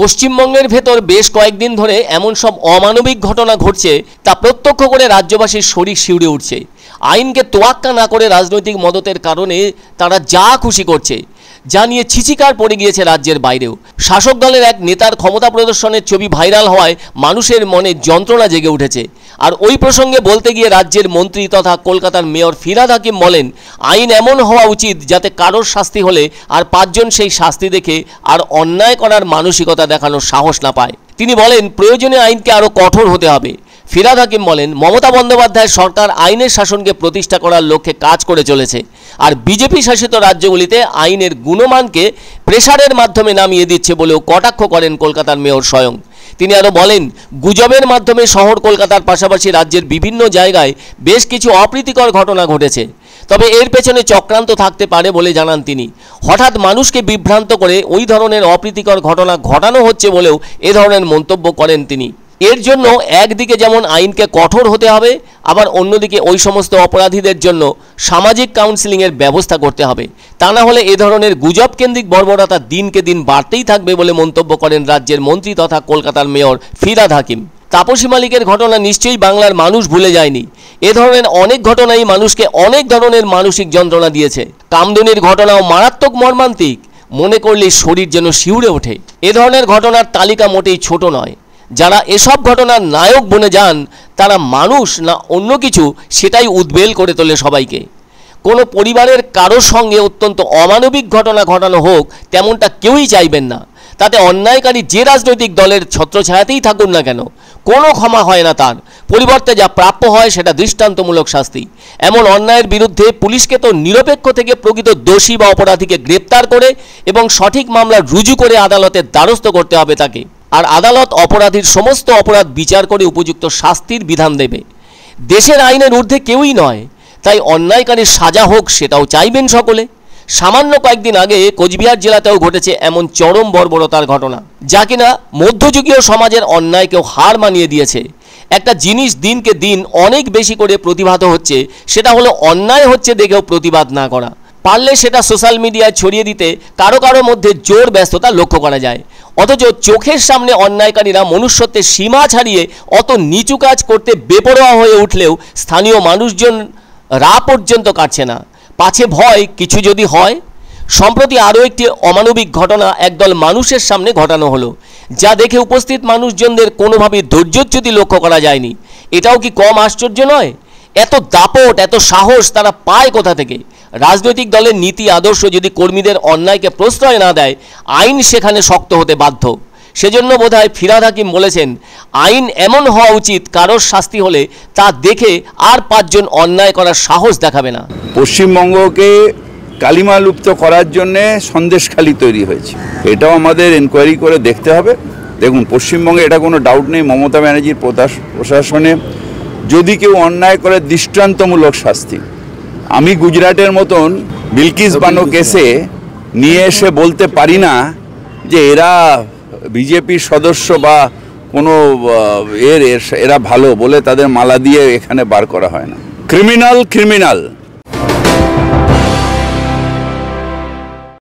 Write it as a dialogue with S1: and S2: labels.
S1: পশ্চিমবঙ্গের ভেতর বেশ কয়েকদিন ধরে এমন সব অমানবিক ঘটনা ঘটছে তা প্রত্যক্ষ করে রাজ্যবাসীর শরীর শিউরে উঠছে আইনকে তোয়াক্কা না করে রাজনৈতিক মদতের কারণে তারা যা খুশি করছে যা নিয়ে ছিচিকার পড়ে গিয়েছে রাজ্যের বাইরেও শাসক দলের এক নেতার ক্ষমতা প্রদর্শনের ছবি ভাইরাল হওয়ায় মানুষের মনে যন্ত্রণা জেগে উঠেছে আর ওই প্রসঙ্গে বলতে গিয়ে রাজ্যের মন্ত্রী তথা কলকাতার মেয়র ফিরাদ হাকিম বলেন আইন এমন হওয়া উচিত যাতে কারোর শাস্তি হলে আর পাঁচজন সেই শাস্তি দেখে আর অন্যায় করার মানসিকতা দেখানোর সাহস না পায় তিনি বলেন প্রয়োজনে আইনকে আরও কঠোর হতে হবে ফিরাদ হাকিম বলেন মমতা বন্দ্যোপাধ্যায়ের সরকার আইনের শাসনকে প্রতিষ্ঠা করার লক্ষ্যে কাজ করে চলেছে আর বিজেপি শাসিত রাজ্যগুলিতে আইনের গুণমানকে প্রেসারের মাধ্যমে নামিয়ে দিচ্ছে বলেও কটাক্ষ করেন কলকাতার মেয়র স্বয়ং তিনি আরও বলেন গুজবের মাধ্যমে শহর কলকাতার পাশাপাশি রাজ্যের বিভিন্ন জায়গায় বেশ কিছু অপ্রীতিকর ঘটনা ঘটেছে তবে এর পেছনে চক্রান্ত থাকতে পারে বলে জানান তিনি হঠাৎ মানুষকে বিভ্রান্ত করে ওই ধরনের অপ্রীতিকর ঘটনা ঘটানো হচ্ছে বলেও এ ধরনের মন্তব্য করেন তিনি এর জন্য একদিকে যেমন আইনকে কঠোর হতে হবে আবার অন্যদিকে ওই সমস্ত অপরাধীদের জন্য সামাজিক কাউন্সিলিংয়ের ব্যবস্থা করতে হবে তা না হলে এ ধরনের গুজব কেন্দ্রিক বর্বরতা দিনকে দিন বাড়তেই থাকবে বলে মন্তব্য করেন রাজ্যের মন্ত্রী তথা কলকাতার মেয়র ফিরাদ হাকিম তাপসী মালিকের ঘটনা নিশ্চয়ই বাংলার মানুষ ভুলে যায়নি এ ধরনের অনেক ঘটনাই মানুষকে অনেক ধরনের মানসিক যন্ত্রণা দিয়েছে কামদুনির ঘটনাও মারাত্মক মর্মান্তিক মনে করলে শরীর যেন শিউরে ওঠে এ ধরনের ঘটনার তালিকা মোটেই ছোট নয় যারা এসব ঘটনার নায়ক বনে যান তারা মানুষ না অন্য কিছু সেটাই উদ্বেল করে তোলে সবাইকে কোনো পরিবারের কারোর সঙ্গে অত্যন্ত অমানবিক ঘটনা ঘটানো হোক তেমনটা কেউই চাইবেন না তাতে অন্যায়কারী যে রাজনৈতিক দলের ছত্রছায়াতেই থাকুন না কেন কোনো ক্ষমা হয় না তার পরিবর্তে যা প্রাপ্য হয় সেটা দৃষ্টান্তমূলক শাস্তি এমন অন্যায়ের বিরুদ্ধে পুলিশকে তো নিরপেক্ষ থেকে প্রকৃত দোষী বা অপরাধীকে গ্রেপ্তার করে এবং সঠিক মামলা রুজু করে আদালতের দ্বারস্থ করতে হবে তাকে আর আদালত অপরাধীর সমস্ত অপরাধ বিচার করে উপযুক্ত শাস্তির বিধান দেবে দেশের আইনের ঊর্ধ্বে কেউই নয় তাই অন্যায়কারীর সাজা হোক সেটাও চাইবেন সকলে সামান্য কয়েকদিন আগে কোচবিহার জেলাতেও ঘটেছে এমন চরম বর্বরতার ঘটনা যা কিনা মধ্যযুগীয় সমাজের অন্যায়কেও হার মানিয়ে দিয়েছে একটা জিনিস দিনকে দিন অনেক বেশি করে প্রতিভাত হচ্ছে সেটা হলো অন্যায় হচ্ছে দেখেও প্রতিবাদ না করা পারলে সেটা সোশ্যাল মিডিয়ায় ছড়িয়ে দিতে কারো কারো মধ্যে জোর ব্যস্ততা লক্ষ্য করা যায় অথচ চোখের সামনে অন্যায়কারীরা মনুষ্যত্বের সীমা ছাড়িয়ে অত নিচু কাজ করতে বেপরোয়া হয়ে উঠলেও স্থানীয় মানুষজন রা পর্যন্ত কাটছে না পাছে ভয় কিছু যদি হয় সম্প্রতি আরও একটি অমানবিক ঘটনা একদল মানুষের সামনে ঘটানো হলো যা দেখে উপস্থিত মানুষজনদের কোনোভাবেই ধৈর্যচ্যুতি লক্ষ্য করা যায়নি এটাও কি কম আশ্চর্য নয় এত দাপট এত সাহস তারা পায় কোথা থেকে রাজনৈতিক দলের নীতি আদর্শ যদি কর্মীদের অন্যায়কে প্রশ্রয় না দেয় আইন সেখানে শক্ত হতে বাধ্য সেজন্য বোধহয় ফিরাদ হাকিম বলেছেন আইন এমন হওয়া উচিত কারোর শাস্তি হলে তা দেখে আর পাঁচজন অন্যায় করার সাহস দেখাবে না
S2: পশ্চিমবঙ্গকে কালিমা লুপ্ত করার জন্যে সন্দেশখালি তৈরি হয়েছে এটাও আমাদের এনকোয়ারি করে দেখতে হবে দেখুন পশ্চিমবঙ্গে এটা কোনো ডাউট নেই মমতা ব্যানার্জির প্রশাসনে যদি কেউ অন্যায় করে দৃষ্টান্তমূলক শাস্তি আমি গুজরাটের মতন বিলকিস বানো কেসে নিয়ে এসে বলতে পারি না যে এরা বিজেপির সদস্য বা কোনো এর এরা ভালো বলে তাদের মালা দিয়ে এখানে বার করা হয় না ক্রিমিনাল ক্রিমিনাল